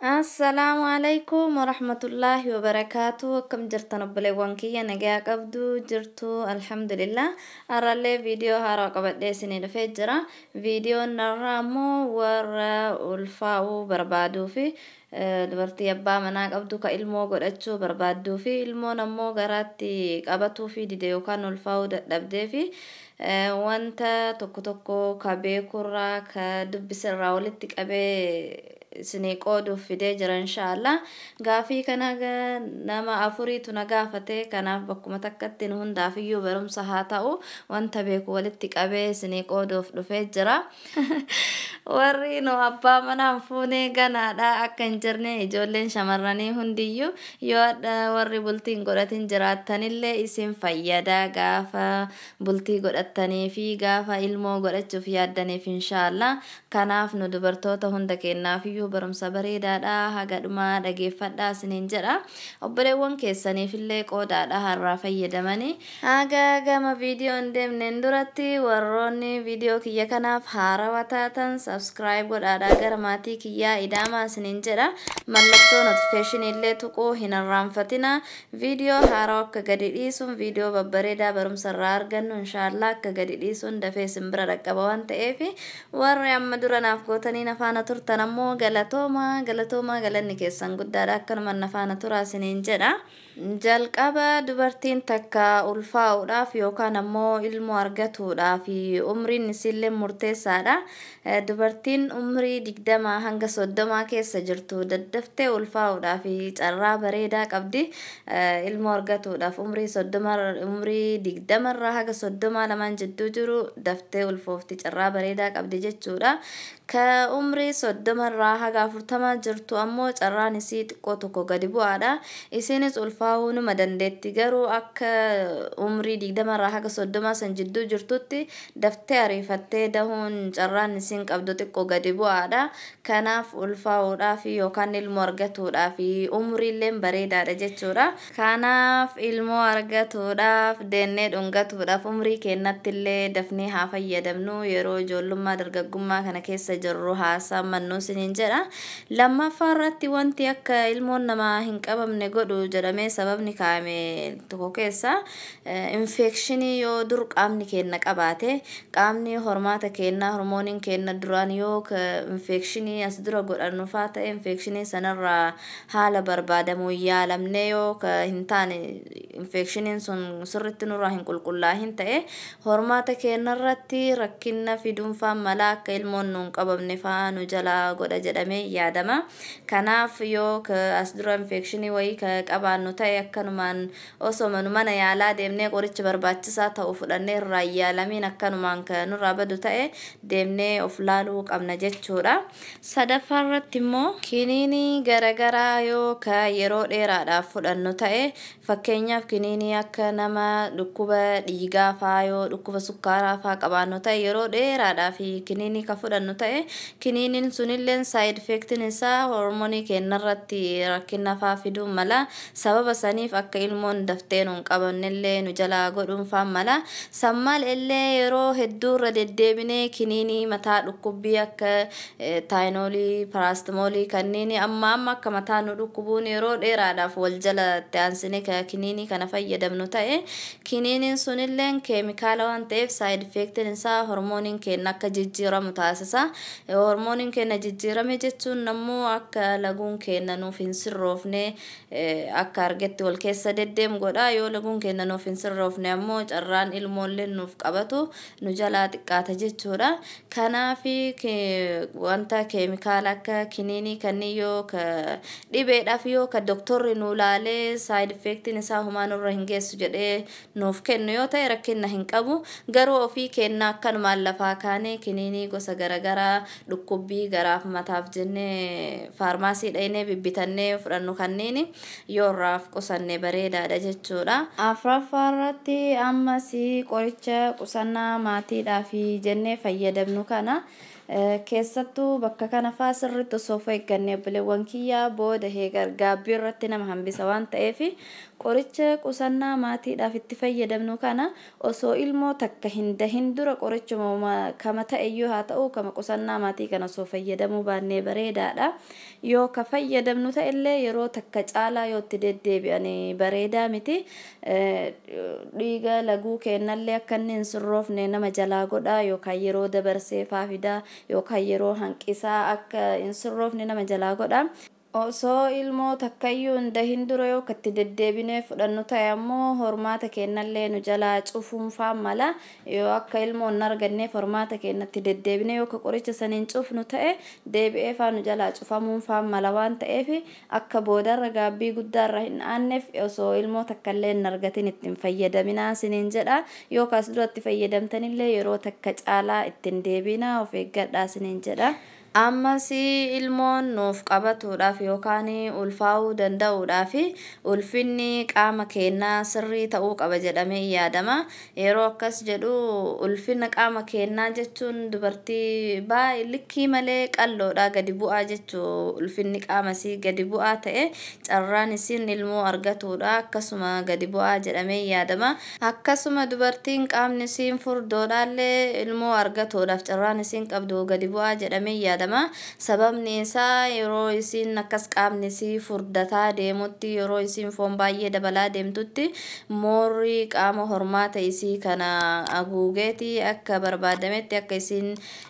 assalaamu calaykum waraxmatullaahi wabarakaatu akkam jirtan obboleewwan kiyya nagaa qabdu jirtu alhamdulillah har'allee viidiyoo haaraa qabadhee isinii dhufee jira viidiyoon narraa ammoo warra ulfaa'uu barbaaduu fi dubartii abbaa manaa qabdu ka ilmoo godhachuu barbaaduu fi ilmoon ammoo garaatti qabatuu fi dide yookaan ulfaa'uu dadhabdee fi wanta tokko tokko ka beekurraa ka dubbisirraa walitti qabee isinii qooduuf fidee jira inshaallah gaafii kana nama afuriitu na gaafate kanaaf bakkuma takkatti nu hundaafiyyuu barumsa haa ta'u wanta beeku walitti qabee isinii qooduuf dhufee jira warri nu abbaa manaan fuunee ganaadha akka hin jirne ijoolleen shamarranii hundiyyuu yoo warri bultii hin godhatin isin fayyada gaafa bultii godhattanii fi gaafa ilmoo godhachuuf yaaddaniif inshaallah kanaaf nu dubartoota hunda kennaafiyyuu iyyuu barumsa bareedaadha haga dhumaa dhageeffadhaa isiniin jedha obboleewwan keessaniifillee qoodaadha har'aa fayyadamani haga gama viidiyoon deemneen duratti warroonni viidiyoo kiyya kanaaf haarawa taatan sabskiraayib godhaadha gara maatii kiyyaa idaamaa isiniin jedha mallattoo notifikeeshin illee tuquu hin arraanfatina viidiyoo haarawaa akka gadi dhiisuun viidiyoo babbareedaa barumsa irraa argannu inshaallaa akka gadi dhiisuun dafee simbira dhaqqaba waan ta'eef warri amma dura naaf gootanii nafaana turtan ammoo gara. galatoomaa galatoomaa galanni keessan guddaadha akkanuma nafaana turaasiniin jedha Jalqaba dubartiin takka ulfaa'uudhaaf yookaan ammoo ilmu argatuudhaaf umriin isillee murteessaadha. Eh, dubartiin umrii digdamaa hanga soddomaa keessa jirtu daddaftee ulfaa'uudhaaf carraa bareedaa qabdi. Eh, ilmoo argatuudhaaf umrii umrii digdamarraa haga soddomaa lamaan jidduu jiru daftee ulfoofti carraa bareedaa qabdi jechuudha. Ka umrii soddomarraa haga afurtamaa jirtu ammoo carraan isii xiqqoo tokko gadi bu'aadha. Isiinis ulfaa kaa'uunuma dandeetti garuu akka umrii digdamarraa haga soddomaa san jidduu jirtutti daftee ariifattee dahuun carraan isin qabdu xiqqoo gadi bu'aadha kanaaf ulfaa'uudhaaf yookaan ilmoo argatuudhaaf umriillee bareedaadha jechuudha kanaaf ilmoo argatuudhaaf deennee dhungatuudhaaf umrii illee dafnee haa fayyadamnu yeroo ijoollummaa dargaggummaa kana keessa jirru haasaa mannuu sinin jedha lammaffaa irratti wanti akka ilmoon namaa hin qabamne godhu jedhamee sababni kaa'ame tokko keessa infekshinii yoo dur qaamni keenna qabaate qaamni hormaata keenna hormooniin keenna duraan yoo infekshinii as dura godhannufaa ta'e infekshinii sanarraa haala barbaadamuun yaalamnee yoo hin taane infekshiniin sun sirritti nurraa hin qulqullaahin ta'e hormaata keenyarratti rakkinna fiduunfaa malaa akka ilmoon nuun qabamne faa nu jalaa godha jedhamee yaadama. Kanaaf yoo as dura infekshinii wayii qabaannu ta'e akka osoman mana yaalaa deemnee qorichi barbaachisaa ta'u fudhanne irraa yaalamin akkanumaan kan nurraa badu ta'e deemnee of laaluu qabna jechuudha. Sadaffaa irratti immoo kiniinii garaagaraa yoo ka yeroo dheeraadhaaf fudhannu ta'e fakkeenyaaf kiniinii akka nama dhukkuba dhiigaa faa yoo dhukkuba sukkaaraa faa qabaannu ta'e yeroo dheeraadhaa fi kiniinii ka fudhannu ta'e kiniiniin sunilleen saayid effektiin isaa hormoonii irratti rakkina faa fiduu mala sababa sababa saniif akka ilmoon daftee nun qabannellee nu jalaa godhuunfaan mala sammal illee yeroo hedduurra deddeebinee kiniinii mataa dhukkubbii akka taayinoolii paraastimoolii kanneen amma amma akka mataa nu dhukkubuun yeroo dheeraadhaaf wal jala ta'ansine kiniinii kana fayyadamnu ta'e kiniiniin sunillee keemikaala waan ta'eef saayid ifeektiin isaa hormooniin kenna akka jijjiiramu taasisa hormooniin kenna jijjiirame jechuun nammoo akka laguun kenna nuuf hin sirroofne akka argaa argetti wal keessa deddeemu godha. yoo laguun keenya nuuf hin sirroofne ammoo carraan ilmoollee nuuf qabatu nu jalaa xiqqaata jechuudha Kanaafi wanta keemikaala akka kiniinii kanni yoo ka dhibeedhaaf yoo ka doktorri nu laalee saayid effektiin isaa humaa nurra hin geessu jedhee nuuf kennu yoo ta'e rakkinna hin qabu garuu ofii kennaa akkanumaan lafaa kaane kiniini gosa garaagaraa dhukkubbii garaaf mataaf jennee faarmaasii innee bibbitannee fudhannu kanneen yoo irraaf qusanne bareedaadha jechuudha. irratti ammas qoricha qusannaa maatiidhaaf jennee fayyadamnu kana. Eh, keessattuu bakka kana fa'aa sirriitti osoo of eeggannee buleewwan kiyyaa booda heega gaabbii irratti nama hambisa waan ta'eef qoricha qusannaa maatiidhaaf itti fayyadamnu kana osoo ilmoo takka hin dahin dura qorichuma kama ta'eyyuu haa ta'u kama qusannaa maatii kana osoo fayyadamuu baannee bareedaadha yoo ka fayyadamnu ta'ellee yeroo takka caalaa yoo itti deddeebi'an bareedaa miti eh, dhiiga laguu kennallee akka inni hin sirroofne nama jalaa godhaa yookaan yeroo dabarsee faa yookaan yeroo hanqisaa akka hin nama jalaa godha. osoo ilmoo takkayyuu inda hin dura yoo katti deddeebinee fudhannu ta'e ammoo hormaata keenyallee nu jalaa faan mala yoo akka ilmoo hin arganneef hormaata keenyatti deddeebinee yoo qoricha saniin cufnu ta'e deebi'ee faa nu jalaa faan mala waan ta'eef akka boodarra gaabbii guddaarra hin aanneef osoo ilmoo takkaallee hin argatin ittiin fayyadaminaa siniin jedha yoo duratti fayyadamtanillee yeroo takka caalaa ittiin deebinaa of eeggadhaa siniin jedha. ammasii ilmoon nuuf qabatuudhaaf yookaan ulfaa'uu danda'uudhaa fi ulfinni qaama keenyaa sirrii ta'uu qaba jedhamee yaadama. Yeroo akkas jedhu ulfinni qaama keenyaa jechuun dubartii baay'ee likkii malee qalloodhaa gadi bu'aa jechuu ulfinni qaamasii gadi bu'aa ta'e carraan isiin ilmoo argatuudha akkasuma gadi bu'aa jedhamee yaadama. Akkasuma dubartiin qaamni isiin furdoodhaallee ilmoo argatuudhaaf carraan isiin qabdu gadi bu'aa jedhamee yaadama. yaadama sababni isaa yeroo isiin akkas qaamni isii furdataa deemutti yeroo isiin foon baay'ee dabalaa deemtutti moorri qaama hormaata isii kana haguugeeti akka barbaadametti akka isiin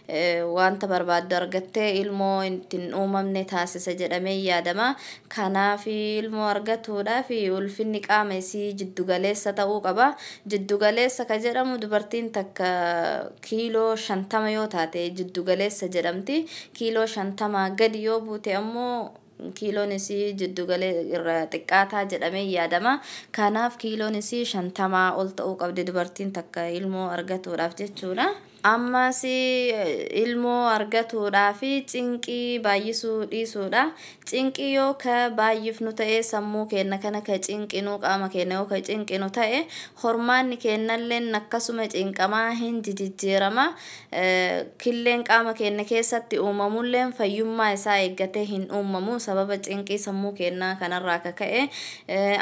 e, wanta barbaaddu argattee ilmoo ittiin uumamne taasisa jedhamee yaadama kanaaf ilmoo argattuudhaaf ulfinni qaama isii jiddugaleessa ta'uu qaba jiddugaleessa ka jedhamu dubartiin takka kiiloo shantama yoo taate jiddugaleessa jedhamti. kiiloo shantamaa gadi yoo buute ammoo kiiloon isii jiddugale irraa xiqqaataa jedhamee yaadama kanaaf kiiloon isii shantamaa ol ta'uu qabdi dubartiin takka ilmoo argatuudhaaf jechuudha ammas ilmoo argatuudhaa fi cinqii baay'isuu dhiisuudha. Cinqii yoo ka baay'ifnu ta'e sammuu keenya kana ka cinqinuu qaama keenya yoo ka cinqinu ta'e hormaanni keennalleen akkasuma cinqamaa hin jijijjiirama. Killeen qaama keenya keessatti uumamulleen fayyummaa isaa eeggatee hin uumamu sababa cinqii sammuu keenyaa kanarraa akka ka'e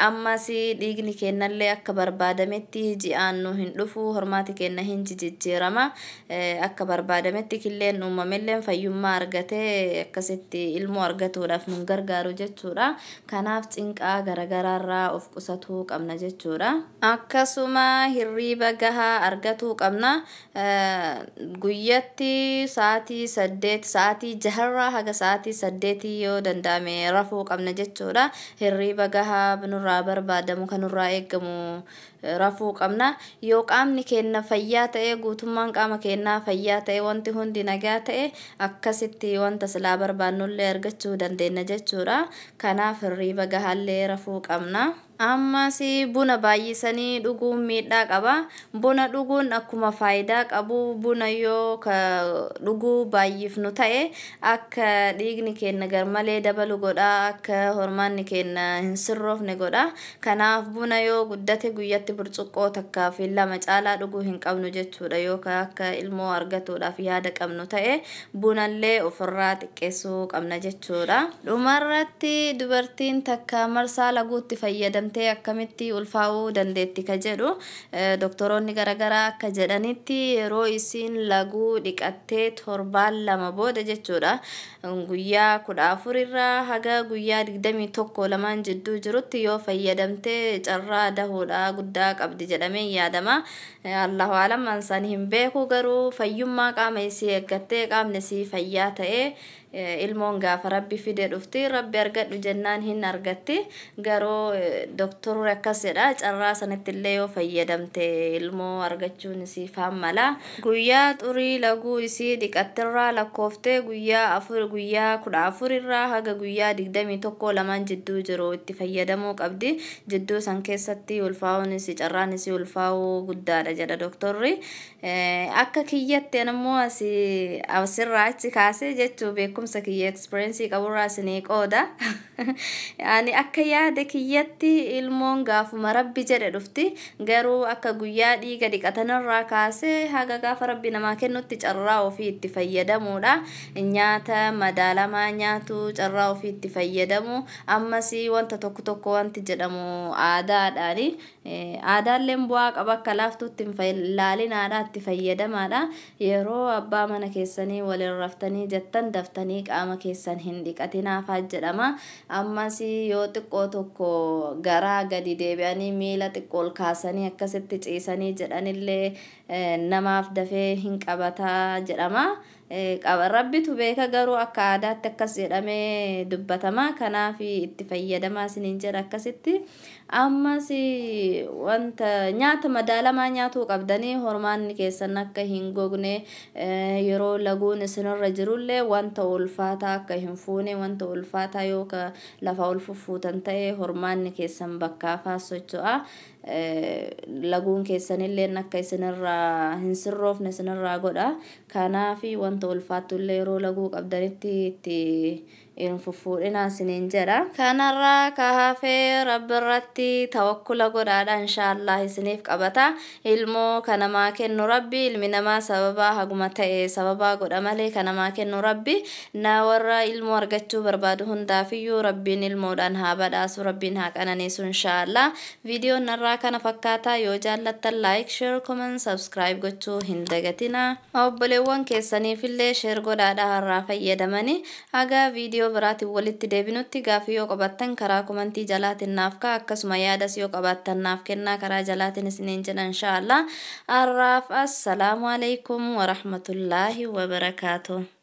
ammas dhiigni keennallee akka barbaadametti ji'aan nu hin dhufu hormaati keenya hin jijijjiirama. Eh, akka barbaadametti killeen uumamillee fayyummaa argatee akkasitti ilmoo argatuudhaaf nu gargaaru jechuudha. Kanaaf xinqaa garaarraa of qusatuu qabna jechuudha. Akkasuma hirriiba gahaa argatuu qabna. Eh, guyyatti sa'aatii saddeet s'aatii jaharraa haga s'aatii saddeetii yoo danda'ame rafuu qabna jechuudha. Hirriiba gahaa nurraa barbaadamu kanurraa nurraa eegamu. rafuu qabna yoo qaamni keenna fayyaa ta'e guutummaan qaama keenyaa fayyaa ta'e wanti hundi nagaa ta'e akkasitti wanta silaa barbaannullee argachuu dandeenya jechuudha kanaaf hirriiba gahaallee rafuu qabna. ammas buna baay'isanii dhuguun miidhaa qaba buna dhuguun akkuma faayidaa qabu buna yoo dhuguu baay'if nu ta'e akka dhiigni keenya malee dabalu godha akka hormaanni keenya hin sirroofne godha kanaaf buna yoo guddate guyyatti burcuqqoo takkaa fi lama caalaa dhuguu hin qabnu jechuudha yookaan akka ilmoo argatuudhaaf yaada qabnu ta'e bunallee ofirraa xiqqeessuu qabna jechuudha dhumarratti dubartiin takka marsaa laguutti fayyadamte. galantee akkamitti ulfaa'uu dandeetti ka jedhu e, doktoroonni garaagaraa akka jedhanitti yeroo isiin laguu dhiqattee torbaan lama booda jechuudha guyyaa kudha afurirraa haga guyyaa digdamii tokko lamaan jidduu jirutti yoo fayyadamtee carraa dahuudhaa guddaa qabdi jedhameen yaadama e, allahu alamaan isaanii hin beeku garuu fayyummaa qaama isii eeggattee qaamni isii fayyaa ta'ee e, ilmoon gaafa rabbi fidee dhufti rabbi argadhu jennaan hin argatti garoo doktoruu rakkasedha carraa sanatti illee yoo fayyadamte ilmoo argachuun isiifaan mala guyyaa xurii laguu isii dhiqattirraa lakkooftee guyyaa afur guyyaa kudha afur irraa haga guyyaa digdamii tokko lamaan jidduu jiru itti fayyadamuu qabdi jidduu san keessatti ulfaa'uun isii carraan isii ulfaa'uu guddaadha jedha doktorri akka kiyyatteen immoo asii asirraa achi kaase jechuu beekumsa kiyya eksperieensii qaburraa isinii qooda ani akka yaada kiyyatti ilmoon gaafuma rabbi jedhe dhufti garuu akka guyyaa dhiiga dhiqatanirraa kaasee haga gaafa rabbi namaa kennutti carraa ofii itti fayyadamuudha nyaata madaalamaa nyaatu carraa ofii itti fayyadamu ammas wanta tokko tokko wanti jedhamu aadaadhaani Eh, aadaallee bu'aa qaba akka laaftuutti ilaalinaadha itti fayyadamaadha yeroo abbaa mana keessanii waliin raftanii jettan daftanii qaama keessan hin dhiqatinaafaa jedhama ammas yoo xiqqoo tokko garaa gadi deebi'anii miila xiqqoo ol akkasitti ciisanii jedhanillee eh, namaaf dafee hin qabataa jedhama. Eh, rabbitu beeka garuu akka aadaatti akkas jedhamee dubbatama kanaaf itti fayyadamaa isiniin jira. akkasitti ammas eh, wanta nyaata madaalamaa nyaatu qabdanii hormaanni keessan akka hin gogne eh, yeroo laguun isinirra jirullee wanta ulfaataa akka hin fuune wanta ulfaataa yoo lafa ol ta'e hormaanni keessan bakkaafaa socho'a. Eh, laguun keessanillee akka isinirraa hin sirroofne isinirraa godha kanaafi wanta ulfaattullee yeroo laguu qabdanitti itti hin fuffuudhinaa jedha kanarraa ka hafee rabbiirratti tawakkula godhaadha inshaallah isiniif qabata ilmoo kanamaa kennu rabbi ilmi namaa sababaa haguma ta'e sababaa godha malee kanamaa kennu rabbi na warra ilmoo argachuu barbaadu hundaaf iyyuu rabbiin ilmoodhaan haa badhaasu rabbiin haa qananiisu inshaallah viidiyoon narraa kana fakkaataa yoo jaallatan laayik sheer komen sabskiraayib gochuu hin dagatina obboleewwan keessaniif illee sheer godhaadha har'aa fayyadamanii hagaa viidiyoo biraatiin walitti deebinutti gaafii yoo qabatan karaa komantii jalaatiin naaf ka'a akkasuma yaadas yoo qabatan naaf kennaa karaa jalaatiin isiniin jedhan shaalaa har'aaf assalaamu alaikum warahmatullaahi wabarakaatuh.